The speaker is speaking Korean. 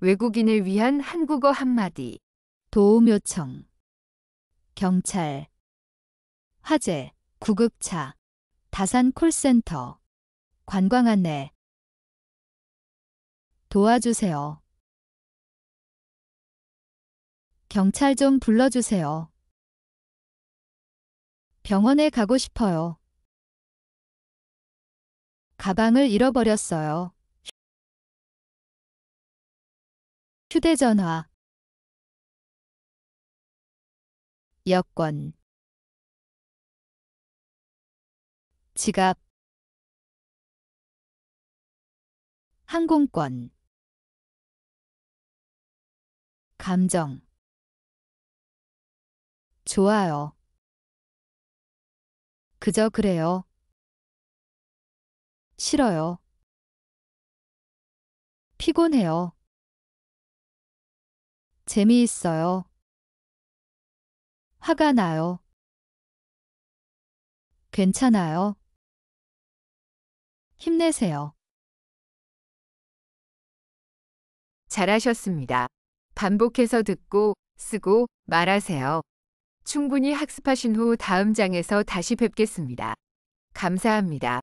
외국인을 위한 한국어 한마디. 도움 요청. 경찰. 화재. 구급차. 다산 콜센터. 관광 안내. 도와주세요. 경찰 좀 불러주세요. 병원에 가고 싶어요. 가방을 잃어버렸어요. 휴대전화 여권 지갑 항공권 감정 좋아요 그저 그래요 싫어요 피곤해요 재미있어요. 화가 나요. 괜찮아요. 힘내세요. 잘하셨습니다. 반복해서 듣고 쓰고 말하세요. 충분히 학습하신 후 다음 장에서 다시 뵙겠습니다. 감사합니다.